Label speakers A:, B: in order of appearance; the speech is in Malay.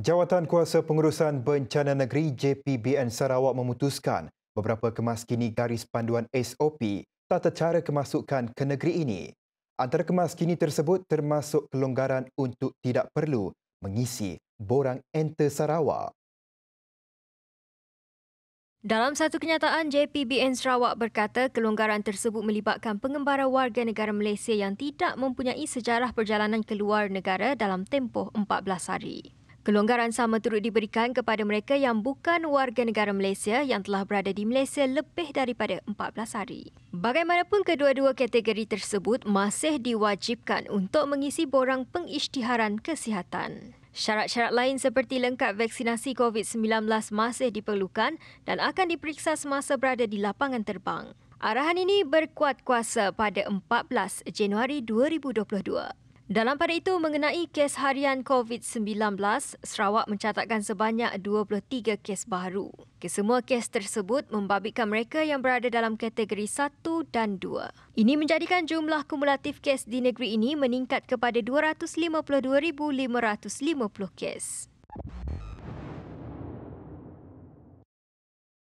A: Jawatan Kuasa Pengurusan Bencana Negeri JPBN Sarawak memutuskan beberapa kemas kini garis panduan SOP tata cara kemasukan ke negeri ini. Antara kemas kini tersebut termasuk kelonggaran untuk tidak perlu mengisi borang enter Sarawak.
B: Dalam satu kenyataan, JPBN Sarawak berkata kelonggaran tersebut melibatkan pengembara warga negara Malaysia yang tidak mempunyai sejarah perjalanan keluar negara dalam tempoh 14 hari. Kelonggaran sama turut diberikan kepada mereka yang bukan warga negara Malaysia yang telah berada di Malaysia lebih daripada 14 hari. Bagaimanapun kedua-dua kategori tersebut masih diwajibkan untuk mengisi borang pengisytiharan kesihatan. Syarat-syarat lain seperti lengkap vaksinasi COVID-19 masih diperlukan dan akan diperiksa semasa berada di lapangan terbang. Arahan ini berkuat kuasa pada 14 Januari 2022. Dalam pada itu, mengenai kes harian COVID-19, Sarawak mencatatkan sebanyak 23 kes baru. Kesemua kes tersebut membabitkan mereka yang berada dalam kategori 1 dan 2. Ini menjadikan jumlah kumulatif kes di negeri ini meningkat kepada 252,550 kes.